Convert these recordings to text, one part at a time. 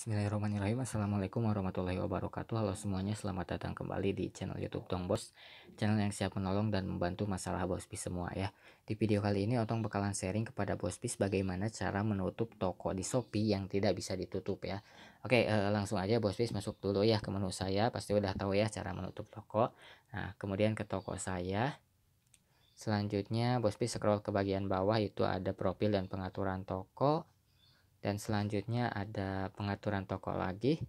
Bismillahirrahmanirrahim Assalamualaikum warahmatullahi wabarakatuh Halo semuanya selamat datang kembali di channel youtube Tong Bos Channel yang siap menolong dan membantu masalah Bos Bospi semua ya Di video kali ini Otong bakalan sharing kepada Bos Bospi Bagaimana cara menutup toko di Shopee yang tidak bisa ditutup ya Oke eh, langsung aja Bos Bospi masuk dulu ya ke menu saya Pasti udah tahu ya cara menutup toko Nah kemudian ke toko saya Selanjutnya Bos Bospi scroll ke bagian bawah itu ada profil dan pengaturan toko dan selanjutnya ada pengaturan toko lagi.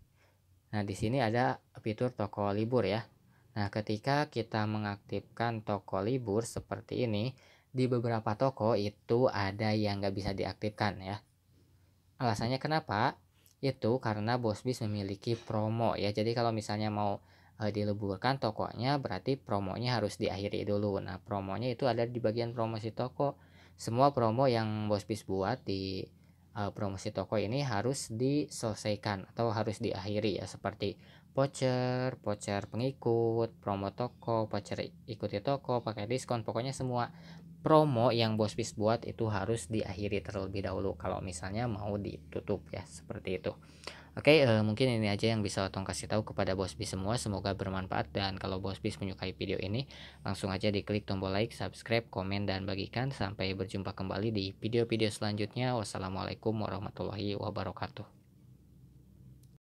Nah, di sini ada fitur toko libur ya. Nah, ketika kita mengaktifkan toko libur seperti ini, di beberapa toko itu ada yang nggak bisa diaktifkan ya. Alasannya kenapa? Itu karena Bosbis memiliki promo ya. Jadi kalau misalnya mau e, eh, dileburkan tokonya, berarti promonya harus diakhiri dulu. Nah, promonya itu ada di bagian promosi toko. Semua promo yang Bosbis buat di uh, promosi toko ini harus diselesaikan atau harus diakhiri ya seperti voucher, voucher pengikut, promo toko, voucher ikuti toko, pakai diskon, pokoknya semua promo yang Bosbis buat itu harus diakhiri terlebih dahulu kalau misalnya mau ditutup ya seperti itu. Oke, uh, mungkin ini aja yang bisa Otong kasih tahu kepada Bosbis semua. Semoga bermanfaat dan kalau Bosbis menyukai video ini, langsung aja diklik tombol like, subscribe, komen dan bagikan. Sampai berjumpa kembali di video-video selanjutnya. Wassalamualaikum warahmatullahi wabarakatuh.